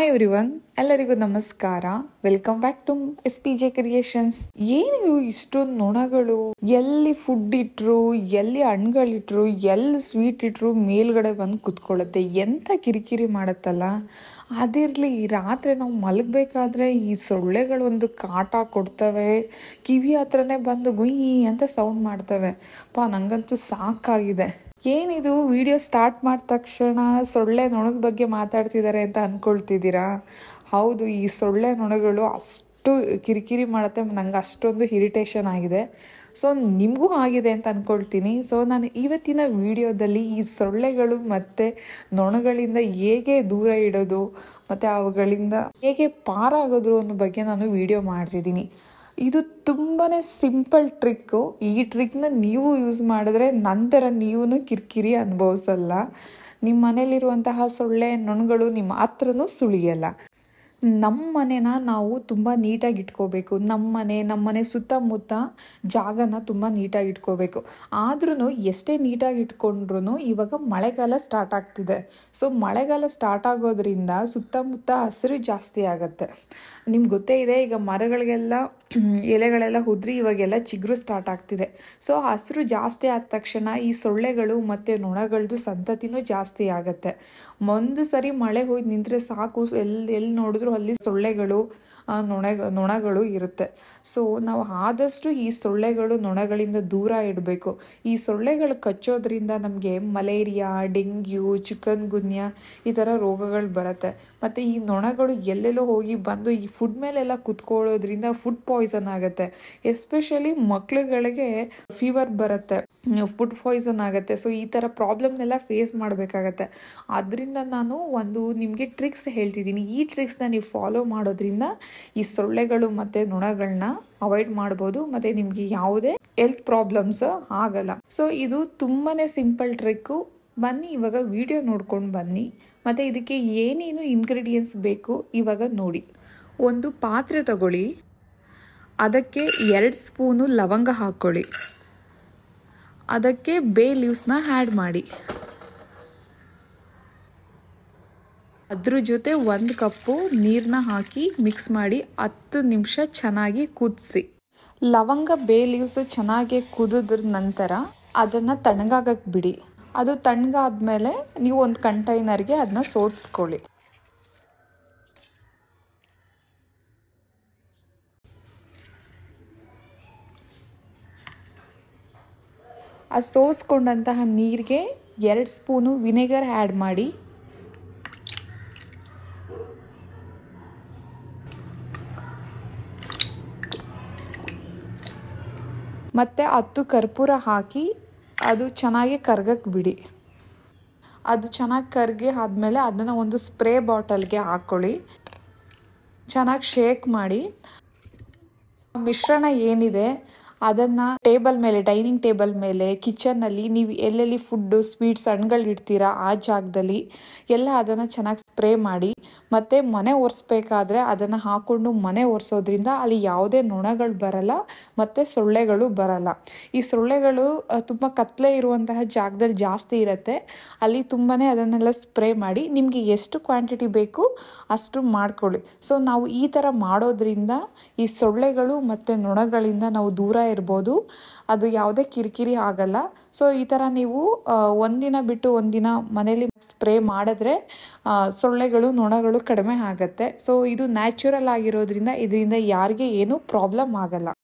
hi every everyone ಎಲ್ಲರಿಗೂ ನಮಸ್ಕಾರ welcome back to S P J creations ಏನು ಇಷ್ಟೊಂದು ನೊಣಗಳು ಎಲ್ಲಿ ಫುಡ್ ಇಟ್ರು ಎಲ್ಲಿ ಹಣ್ಗಳಿಟ್ರು ಎಲ್ಲಿ ಸ್ವೀಟ್ ಇಟ್ರು ಮೇಲ್ಗಡೆ ಬಂದು ಕುತ್ಕೊಳ್ಳುತ್ತೆ ಎಂತ ಕಿರಿಕಿರಿ ಮಾಡುತ್ತಲ್ಲ ಅದಿರಲಿ ರಾತ್ರಿ ನಾವು ಮಲಗಬೇಕಾದ್ರೆ ಈ ಸೊಳ್ಳೆಗಳು ಒಂದು ಕಾಟ ಕೊಡ್ತವೆ ಕಿವಿ ಹತ್ರನೇ ಬಂದು ಗುಯ್ ಅಂತ ಸೌಂಡ್ ಮಾಡ್ತವೆ ಪಾ ನಂಗಂತೂ ಸಾಕಾಗಿದೆ ಏನಿದು ವಿಡಿಯೋ ಸ್ಟಾರ್ಟ್ ಮಾಡಿದ ತಕ್ಷಣ ಸೊಳ್ಳೆ ನೊಣದ ಬಗ್ಗೆ ಮಾತಾಡ್ತಿದ್ದಾರೆ ಅಂತ ಅಂದ್ಕೊಳ್ತಿದ್ದೀರಾ ಹೌದು ಈ ಸೊಳ್ಳೆ ನೊಣಗಳು ಅಷ್ಟು ಕಿರಿಕಿರಿ ಮಾಡುತ್ತೆ ನಂಗೆ ಅಷ್ಟೊಂದು ಇರಿಟೇಷನ್ ಆಗಿದೆ ಸೊ ನಿಮಗೂ ಆಗಿದೆ ಅಂತ ಅಂದ್ಕೊಳ್ತೀನಿ ಸೊ ನಾನು ಇವತ್ತಿನ ವಿಡಿಯೋದಲ್ಲಿ ಈ ಸೊಳ್ಳೆಗಳು ಮತ್ತು ನೊಣಗಳಿಂದ ಹೇಗೆ ದೂರ ಇಡೋದು ಮತ್ತು ಅವುಗಳಿಂದ ಹೇಗೆ ಪಾರಾಗೋದ್ರು ಅನ್ನೋ ಬಗ್ಗೆ ನಾನು ವಿಡಿಯೋ ಮಾಡ್ತಿದ್ದೀನಿ ಇದು ತುಂಬಾ ಸಿಂಪಲ್ ಟ್ರಿಕ್ಕು ಈ ಟ್ರಿಕ್ನ ನೀವು ಯೂಸ್ ಮಾಡಿದ್ರೆ ನಂತರ ನೀವು ಕಿರಿಕಿರಿ ಅನುಭವಿಸಲ್ಲ ನಿಮ್ಮ ಮನೇಲಿರುವಂತಹ ಸೊಳ್ಳೆ ನೊಣಗಳು ನಿಮ್ಮ ಹತ್ರನೂ ಸುಳಿಯಲ್ಲ ನಮ್ಮ ಮನೆನ ನಾವು ತುಂಬ ನೀಟಾಗಿ ಇಟ್ಕೋಬೇಕು ನಮ್ಮ ಮನೆ ನಮ್ಮ ಮನೆ ಸುತ್ತಮುತ್ತ ಜಾಗನ ತುಂಬ ನೀಟಾಗಿ ಇಟ್ಕೋಬೇಕು ಆದ್ರೂ ಎಷ್ಟೇ ನೀಟಾಗಿ ಇಟ್ಕೊಂಡ್ರು ಇವಾಗ ಮಳೆಗಾಲ ಸ್ಟಾರ್ಟ್ ಆಗ್ತಿದೆ ಸೊ ಮಳೆಗಾಲ ಸ್ಟಾರ್ಟ್ ಆಗೋದ್ರಿಂದ ಸುತ್ತಮುತ್ತ ಹಸಿರು ಜಾಸ್ತಿ ಆಗುತ್ತೆ ನಿಮ್ಗೆ ಗೊತ್ತೇ ಇದೆ ಈಗ ಮರಗಳಿಗೆಲ್ಲ ಎಲೆಗಳೆಲ್ಲ ಉದ್ರಿ ಇವಾಗೆಲ್ಲ ಚಿಗುರು ಸ್ಟಾರ್ಟ್ ಆಗ್ತಿದೆ ಸೊ ಹಸಿರು ಜಾಸ್ತಿ ಆದ ತಕ್ಷಣ ಈ ಸೊಳ್ಳೆಗಳು ಮತ್ತು ನೊಣಗಳದ್ದು ಸಂತತಿನೂ ಜಾಸ್ತಿ ಆಗುತ್ತೆ ಒಂದು ಸರಿ ಮಳೆ ಹೋಗಿ ನಿಂತರೆ ಸಾಕು ಎಲ್ಲಿ ಎಲ್ಲಿ ನೋಡಿದ್ರು ಅಲ್ಲಿ ಸೊಳ್ಳೆಗಳು ನೊಣ ನೊಣಗಳು ಇರುತ್ತೆ ಸೊ ನಾವು ಆದಷ್ಟು ಈ ಸೊಳ್ಳೆಗಳು ನೊಣಗಳಿಂದ ದೂರ ಇಡಬೇಕು ಈ ಸೊಳ್ಳೆಗಳು ಕಚ್ಚೋದ್ರಿಂದ ನಮಗೆ ಮಲೇರಿಯಾ ಡೆಂಗ್ಯೂ ಚಿಕನ್ ಗುನ್ಯಾ ಈ ಥರ ರೋಗಗಳು ಬರುತ್ತೆ ಮತ್ತು ಈ ನೊಣಗಳು ಎಲ್ಲೆಲ್ಲೋ ಹೋಗಿ ಬಂದು ಈ ಫುಡ್ ಮೇಲೆಲ್ಲ ಕುತ್ಕೊಳ್ಳೋದ್ರಿಂದ ಫುಡ್ ಪಾಯ್ಸನ್ ಆಗುತ್ತೆ ಎಸ್ಪೆಷಲಿ ಮಕ್ಳುಗಳಿಗೆ ಫೀವರ್ ಬರುತ್ತೆ ಫುಡ್ ಪಾಯ್ಸನ್ ಆಗುತ್ತೆ ಸೊ ಈ ಥರ ಪ್ರಾಬ್ಲಮ್ನೆಲ್ಲ ಫೇಸ್ ಮಾಡಬೇಕಾಗತ್ತೆ ಅದರಿಂದ ನಾನು ಒಂದು ನಿಮಗೆ ಟ್ರಿಕ್ಸ್ ಹೇಳ್ತಿದ್ದೀನಿ ಈ ಟ್ರಿಕ್ಸ್ನ ನೀವು ಫಾಲೋ ಮಾಡೋದ್ರಿಂದ ಈ ಸೊಳ್ಳೆಗಳು ಮತ್ತು ನೊಣಗಳನ್ನ ಅವಾಯ್ಡ್ ಮಾಡ್ಬೋದು ಮತ್ತೆ ನಿಮಗೆ ಯಾವುದೇ ಹೆಲ್ತ್ ಪ್ರಾಬ್ಲಮ್ಸ್ ಆಗಲ್ಲ ಸೊ ಇದು ತುಂಬಾ ಸಿಂಪಲ್ ಟ್ರಿಕ್ಕು ಬನ್ನಿ ಇವಾಗ ವಿಡಿಯೋ ನೋಡ್ಕೊಂಡು ಬನ್ನಿ ಮತ್ತೆ ಇದಕ್ಕೆ ಏನೇನು ಇಂಗ್ರೀಡಿಯೆಂಟ್ಸ್ ಬೇಕು ಇವಾಗ ನೋಡಿ ಒಂದು ಪಾತ್ರೆ ತಗೊಳ್ಳಿ ಅದಕ್ಕೆ ಎರಡು ಸ್ಪೂನು ಲವಂಗ ಹಾಕ್ಕೊಳ್ಳಿ ಅದಕ್ಕೆ ಬೇ ಲೀವ್ಸ್ನ ಆ್ಯಡ್ ಮಾಡಿ ಅದ್ರ ಜೊತೆ ಒಂದು ಕಪ್ಪು ನೀರನ್ನ ಹಾಕಿ ಮಿಕ್ಸ್ ಮಾಡಿ ಹತ್ತು ನಿಮಿಷ ಚೆನ್ನಾಗಿ ಕುದಿಸಿ ಲವಂಗ ಬೇ ಲೀವ್ಸ್ ಚೆನ್ನಾಗಿ ಕುದಿದ್ರ ನಂತರ ಅದನ್ನು ತಣ್ಣಗಾಗಕ್ಕೆ ಬಿಡಿ ಅದು ತಣ್ಣಗಾದ್ಮೇಲೆ ನೀವು ಒಂದು ಕಂಟೈನರ್ಗೆ ಅದನ್ನ ಸೋದಿಸ್ಕೊಳ್ಳಿ ಆ ಸೋಸ್ಕೊಂಡಂತಹ ನೀರಿಗೆ ಎರಡು ಸ್ಪೂನು ವಿನೆಗರ್ ಆ್ಯಡ್ ಮಾಡಿ ಮತ್ತು ಹತ್ತು ಕರ್ಪೂರ ಹಾಕಿ ಅದು ಚೆನ್ನಾಗಿ ಕರ್ಗಕ್ಕೆ ಬಿಡಿ ಅದು ಚೆನ್ನಾಗಿ ಕರ್ಗಿ ಆದಮೇಲೆ ಅದನ್ನು ಒಂದು ಸ್ಪ್ರೇ ಬಾಟಲ್ಗೆ ಹಾಕ್ಕೊಳ್ಳಿ ಚೆನ್ನಾಗಿ ಶೇಕ್ ಮಾಡಿ ಮಿಶ್ರಣ ಏನಿದೆ ಅದನ್ನ ಟೇಬಲ್ ಮೇಲೆ ಡೈನಿಂಗ್ ಟೇಬಲ್ ಮೇಲೆ ಕಿಚನ್ ಅಲ್ಲಿ ನೀವು ಎಲ್ಲೆಲ್ಲಿ ಫುಡ್ ಸ್ವೀಟ್ಸ್ ಹಣ್ಣುಗಳು ಇಡ್ತೀರಾ ಆ ಜಾಗದಲ್ಲಿ ಎಲ್ಲ ಅದನ್ನ ಚೆನ್ನಾಗಿ ಸ್ಪ್ರೇ ಮಾಡಿ ಮತ್ತೆ ಮನೆ ಒರೆಸ್ಬೇಕಾದ್ರೆ ಅದನ್ನ ಹಾಕೊಂಡು ಮನೆ ಒರೆಸೋದ್ರಿಂದ ಅಲ್ಲಿ ಯಾವುದೇ ನೊಣಗಳು ಬರಲ್ಲ ಮತ್ತೆ ಸೊಳ್ಳೆಗಳು ಬರಲ್ಲ ಈ ಸೊಳ್ಳೆಗಳು ತುಂಬ ಕತ್ಲೆ ಇರುವಂತಹ ಜಾಗದಲ್ಲಿ ಜಾಸ್ತಿ ಇರುತ್ತೆ ಅಲ್ಲಿ ತುಂಬಾನೇ ಅದನ್ನೆಲ್ಲ ಸ್ಪ್ರೇ ಮಾಡಿ ನಿಮಗೆ ಎಷ್ಟು ಕ್ವಾಂಟಿಟಿ ಬೇಕು ಅಷ್ಟು ಮಾಡ್ಕೊಳ್ಳಿ ಸೊ ನಾವು ಈ ಥರ ಮಾಡೋದ್ರಿಂದ ಈ ಸೊಳ್ಳೆಗಳು ಮತ್ತು ನೊಣಗಳಿಂದ ನಾವು ದೂರ ಇರ್ಬೋದು ಅದು ಯಾವುದೇ ಕಿರಿಕಿರಿ ಆಗಲ್ಲ ಸೊ ಈ ಥರ ನೀವು ಒಂದಿನ ಬಿಟ್ಟು ಒಂದಿನ ಮನೇಲಿ ಸ್ಪ್ರೇ ಮಾಡಿದ್ರೆ ಸೊಳ್ಳೆಗಳು ನೊಣಗಳು ಕಡಿಮೆ ಆಗುತ್ತೆ ಸೊ ಇದು ನ್ಯಾಚುರಲ್ ಆಗಿರೋದ್ರಿಂದ ಇದರಿಂದ ಯಾರಿಗೆ ಏನೂ ಪ್ರಾಬ್ಲಮ್ ಆಗಲ್ಲ